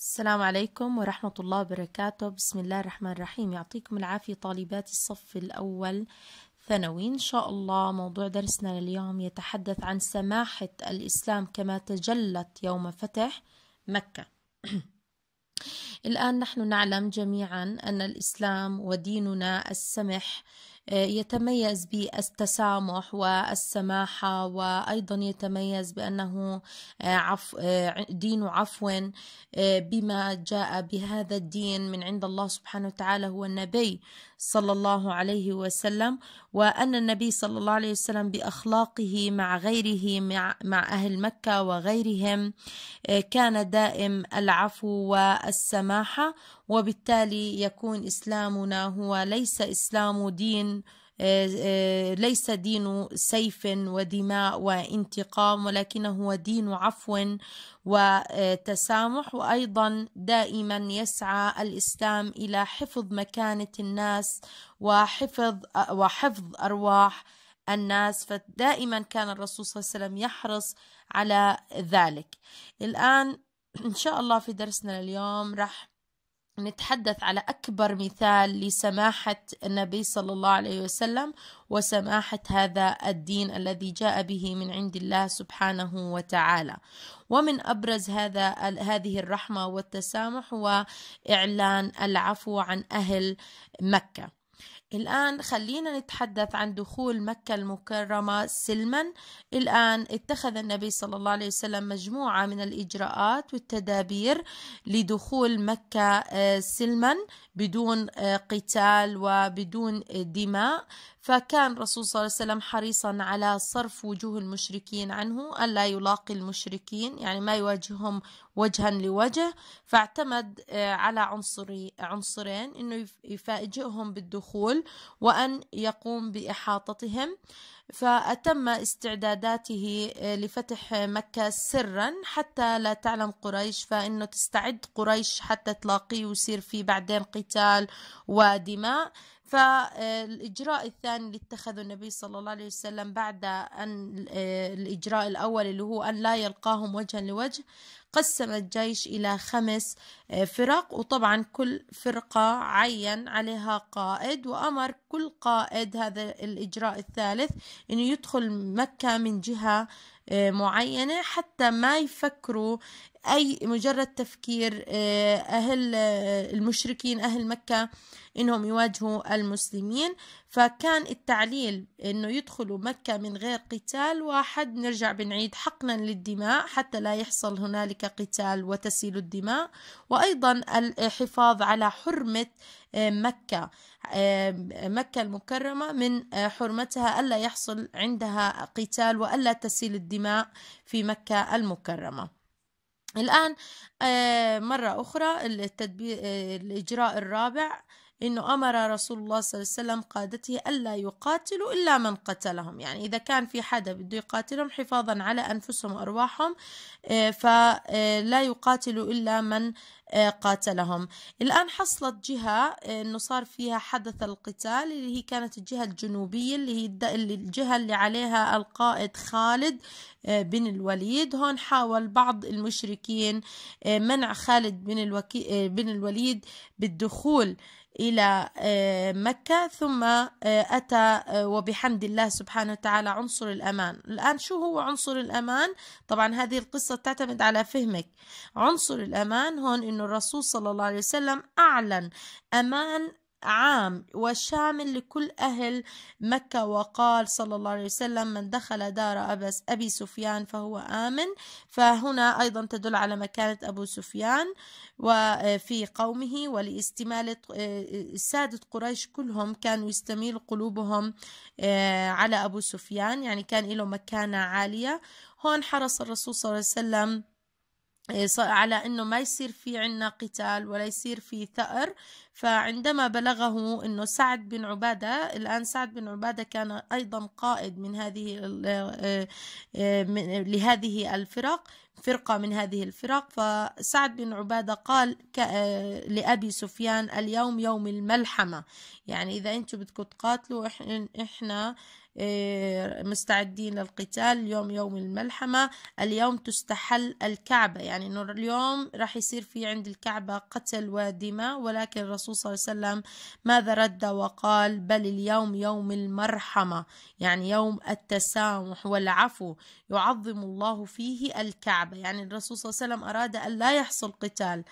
السلام عليكم ورحمة الله وبركاته بسم الله الرحمن الرحيم يعطيكم العافية طالبات الصف الأول ثانوي إن شاء الله موضوع درسنا لليوم يتحدث عن سماحة الإسلام كما تجلت يوم فتح مكة الآن نحن نعلم جميعا أن الإسلام وديننا السمح يتميز بالتسامح والسماحة وأيضا يتميز بأنه آه، عف آه، دين عفو آه، بما جاء بهذا الدين من عند الله سبحانه وتعالى هو النبي صلى الله عليه وسلم وأن النبي صلى الله عليه وسلم بأخلاقه مع غيره مع, مع أهل مكة وغيرهم آه، كان دائم العفو والسماحة وبالتالي يكون إسلامنا هو ليس إسلام دين آه، آه، ليس دين سيف ودماء وانتقام ولكنه هو دين عفو وتسامح وايضا دائما يسعى الاسلام الى حفظ مكانه الناس وحفظ وحفظ ارواح الناس فدائما كان الرسول صلى الله عليه وسلم يحرص على ذلك الان ان شاء الله في درسنا اليوم راح نتحدث على أكبر مثال لسماحة النبي صلى الله عليه وسلم وسماحة هذا الدين الذي جاء به من عند الله سبحانه وتعالى ومن أبرز هذا هذه الرحمة والتسامح هو إعلان العفو عن أهل مكة الآن خلينا نتحدث عن دخول مكة المكرمة سلما الآن اتخذ النبي صلى الله عليه وسلم مجموعة من الإجراءات والتدابير لدخول مكة آه، سلما بدون آه، قتال وبدون آه، دماء فكان الرسول صلى الله عليه وسلم حريصا على صرف وجوه المشركين عنه ألا يلاقي المشركين يعني ما يواجههم وجها لوجه فاعتمد آه، على عنصري عنصرين أنه يفاجئهم بالدخول وأن يقوم بإحاطتهم فأتم استعداداته آه، لفتح مكة سرا حتى لا تعلم قريش فإنه تستعد قريش حتى تلاقيه ويصير في بعدين قتال ودماء فالإجراء الثاني اللي اتخذه النبي صلى الله عليه وسلم بعد أن آه، الإجراء الأول اللي هو أن لا يلقاهم وجها لوجه قسم الجيش إلى خمس آه، فرق وطبعا كل فرقة عين عليها قائد وأمر كل قائد هذا الإجراء الثالث أنه يدخل مكة من جهة آه، معينة حتى ما يفكروا أي مجرد تفكير أهل المشركين أهل مكة انهم يواجهوا المسلمين فكان التعليل انه يدخلوا مكة من غير قتال واحد نرجع بنعيد حقنا للدماء حتى لا يحصل هنالك قتال وتسيل الدماء وايضا الحفاظ على حرمة آه، مكة آه، مكة المكرمة من آه، حرمتها ألا يحصل عندها قتال وألا تسيل الدماء في مكة المكرمة الآن مرة أخرى التدبير الإجراء الرابع إنه أمر رسول الله صلى الله عليه وسلم قادته ألا يقاتلوا إلا من قتلهم يعني إذا كان في حدا بده يقاتلهم حفاظا على أنفسهم وأرواحهم آه، فلا آه، يقاتلوا إلا من آه، قاتلهم الآن حصلت جهة أنه صار فيها حدث القتال اللي هي كانت الجهة الجنوبية اللي هي الجهة اللي عليها القائد خالد بن الوليد هون حاول بعض المشركين منع خالد بن, الوكي بن الوليد بالدخول إلى آه، مكة ثم آه، أتى آه، وبحمد الله سبحانه وتعالى عنصر الأمان الآن شو هو عنصر الأمان؟ طبعا هذه القصة تعتمد على فهمك عنصر الأمان هون أن الرسول صلى الله عليه وسلم أعلن أمان عام وشامل لكل أهل مكة وقال صلى الله عليه وسلم من دخل دار أبس أبي سفيان فهو آمن فهنا أيضا تدل على مكانة أبو سفيان وفي آه، قومه ولإستمالة آه، آه، سادة قريش كلهم كانوا يستميل قلوبهم على أبو سفيان يعني كان له مكانة عالية هون حرص الرسول صلى الله عليه وسلم إيه، على انه ما يصير في عنا قتال ولا يصير في ثأر فعندما بلغه انه سعد بن عباده الان سعد بن عباده كان ايضا قائد من هذه إيه، إيه، لهذه الفرق فرقة من هذه الفرق فسعد بن عبادة قال لأبي سفيان اليوم يوم الملحمة يعني إذا أنتم بدكم تقاتلوا إحنا آه، مستعدين للقتال اليوم يوم الملحمة اليوم تستحل الكعبة يعني اليوم راح يصير في عند الكعبة قتل ودماء ولكن الرسول صلى الله عليه وسلم ماذا رد وقال بل اليوم يوم المرحمة يعني يوم التسامح والعفو يعظم الله فيه الكعبة يعني الرسول صلى الله عليه وسلم أراد أن لا يحصل قتال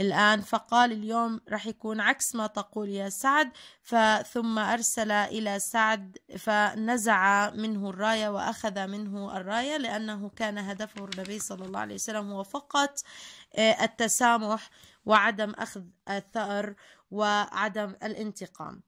الآن فقال اليوم رح يكون عكس ما تقول يا سعد فثم أرسل إلى سعد فنزع منه الراية وأخذ منه الراية لأنه كان هدفه النبي صلى الله عليه وسلم هو فقط آه، التسامح وعدم أخذ الثأر وعدم الانتقام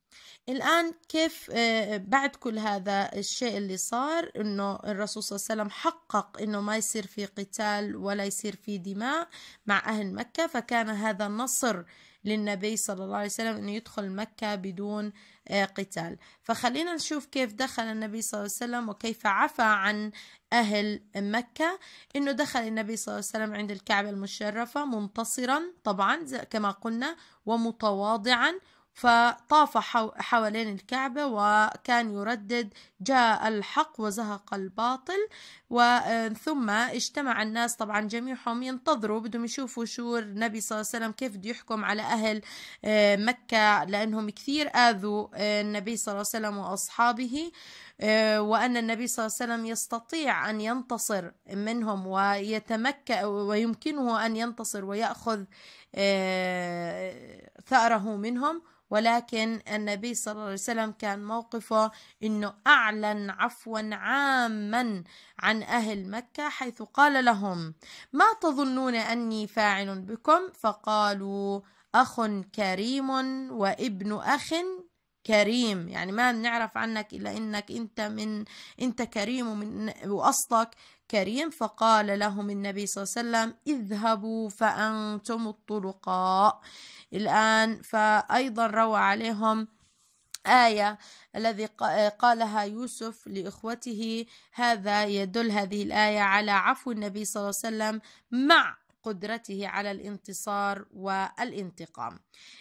الآن كيف آه، بعد كل هذا الشيء اللي صار إنه الرسول صلى الله عليه وسلم حقق إنه ما يصير في قتال ولا يصير في دماء مع أهل مكة فكان هذا نصر للنبي صلى الله عليه وسلم انه يدخل مكه بدون آه، قتال فخلينا نشوف كيف دخل النبي صلى الله عليه وسلم وكيف عفى عن اهل مكه انه دخل النبي صلى الله عليه وسلم عند الكعبه المشرفه منتصرا طبعا كما قلنا ومتواضعا فطاف حوالين الكعبة وكان يردد جاء الحق وزهق الباطل وثم آه، اجتمع الناس طبعا جميعهم ينتظروا بدهم يشوفوا شو النبي صلى الله عليه وسلم كيف بده يحكم على أهل آه، مكة لأنهم كثير آذوا آه، النبي صلى الله عليه وسلم وأصحابه وأن النبي صلى الله عليه وسلم يستطيع أن ينتصر منهم ويتمكن ويمكنه أن ينتصر ويأخذ ثأره منهم ولكن النبي صلى الله عليه وسلم كان موقفه انه اعلن عفوا عاما عن اهل مكه حيث قال لهم ما تظنون اني فاعل بكم فقالوا اخ كريم وابن اخ كريم يعني ما بنعرف عنك الا انك انت من انت كريم ومن واصلك كريم فقال لهم النبي صلى الله عليه وسلم اذهبوا فأنتم الطلقاء الآن فأيضا روى عليهم آية الذي قالها يوسف لإخوته هذا يدل هذه الآية على عفو النبي صلى الله عليه وسلم مع قدرته على الانتصار والانتقام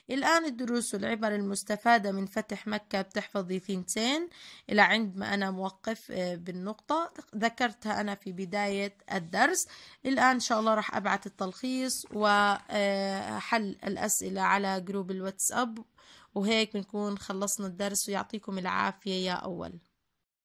الآن الدروس والعبر المستفادة من فتح مكة بتحفظي ثنتين إلى عند ما أنا موقف آه، بالنقطة ذكرتها أنا في بداية الدرس الآن إن شاء الله راح أبعث التلخيص وحل آه، الأسئلة على جروب الواتساب وهيك بنكون خلصنا الدرس ويعطيكم العافية يا أول